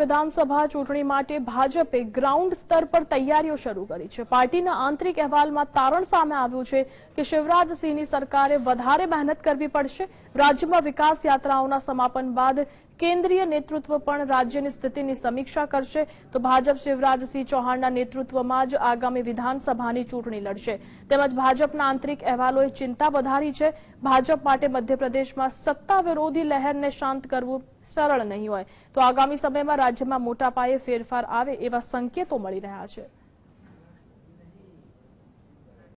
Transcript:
विधानसभा ચૂંટણી માટે ભાજપે ગ્રાઉન્ડ સ્તર પર તૈયારીઓ શરૂ કરી છે પાર્ટીના આંતરિક અહેવાલમાં તણણ સામે આવ્યું છે કે शिवराज सिंहની સરકારે વધારે મહેનત કરવી પડશે રાજ્યમાં વિકાસ યાત્રાઓના સમાપન બાદ કેન્દ્રીય નેતૃત્વ પણ રાજ્યની સ્થિતિની સમીક્ષા કરશે તો ભાજપ शिवराज सिंह चौहानના નેતૃત્વમાં જ આગામી વિધાનસભાની ચૂંટણી લડશે તેમ જ ભાજપના આંતરિક અહેવાલોએ ચિંતાબધારી છે ભાજપ માટે મધ્યપ્રદેશમાં સત્તા વિરોધી લહેરને શાંત કરવી સરળ નહીં હોય તો આગામી સમયમાં રાજ્યમાં મોટા પાયે ફેરફાર આવે એવા સંકેતો મળી રહ્યા છે